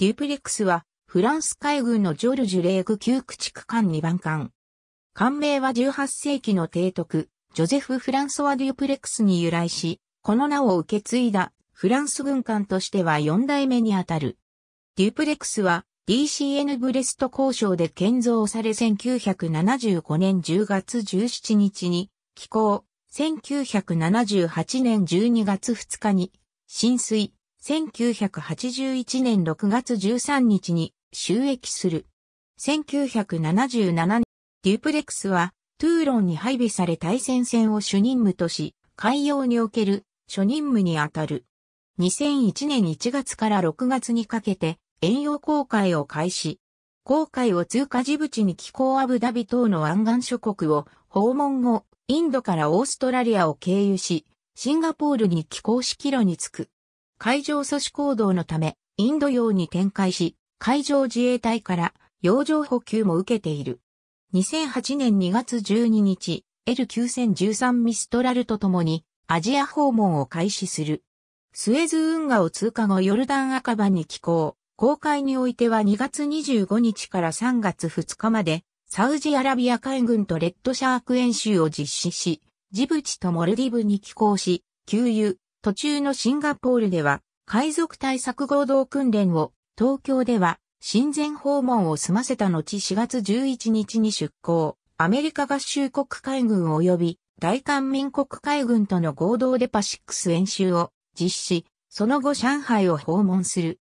デュプレックスは、フランス海軍のジョルジュ・レーク旧駆逐艦2番艦。艦名は18世紀の提督、ジョゼフ・フランソワ・デュプレックスに由来し、この名を受け継いだフランス軍艦としては4代目にあたる。デュプレックスは DCN ブレスト交渉で建造され1975年10月17日に寄港、1978年12月2日に浸水、1981年6月13日に収益する。1977年、デュプレックスはトゥーロンに配備され対戦線を主任務とし、海洋における初任務にあたる。2001年1月から6月にかけて、遠洋航海を開始。航海を通過ジブチに気候アブダビ等の湾岸諸国を訪問後、インドからオーストラリアを経由し、シンガポールに気候し路に着く。海上阻止行動のため、インド洋に展開し、海上自衛隊から洋上補給も受けている。2008年2月12日、L9013 ミストラルと共にアジア訪問を開始する。スエズ運河を通過後ヨルダン赤羽に寄港。公開においては2月25日から3月2日まで、サウジアラビア海軍とレッドシャーク演習を実施し、ジブチとモルディブに寄港し、給油、途中のシンガポールでは、海賊対策合同訓練を、東京では、親善訪問を済ませた後4月11日に出港、アメリカ合衆国海軍及び大韓民国海軍との合同でパシックス演習を実施、その後上海を訪問する。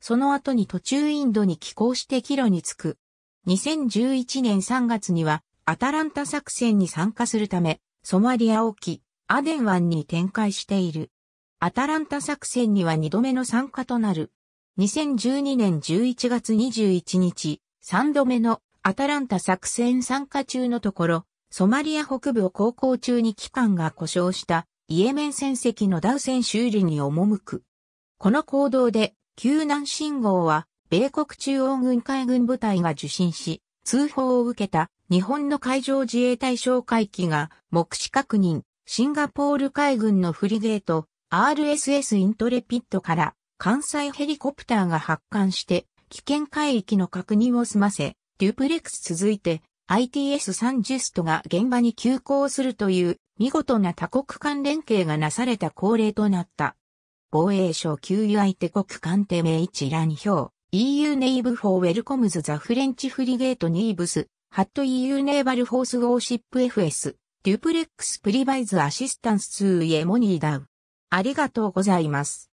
その後に途中インドに寄港して帰路に着く。2011年3月にはアタランタ作戦に参加するため、ソマリア沖、アデン湾に展開している。アタランタ作戦には2度目の参加となる。2012年11月21日、3度目のアタランタ作戦参加中のところ、ソマリア北部を航行中に機関が故障したイエメン戦績のダウ船修理に赴く。この行動で救難信号は米国中央軍海軍部隊が受信し、通報を受けた日本の海上自衛隊哨戒機が目視確認、シンガポール海軍のフリゲート RSS イントレピットから関西ヘリコプターが発艦して危険海域の確認を済ませ、デュプレックス続いて ITS-30 ストが現場に急行するという見事な多国間連携がなされた恒例となった。防衛省給油相手国艦艇名一覧表 EU ネイブフォーウェルコムズザフレンチフリゲートニーブスハット EU ネイバルフォースウォーシップ FS デュプレックスプリバイズアシスタンスーエモニーダウ。ありがとうございます。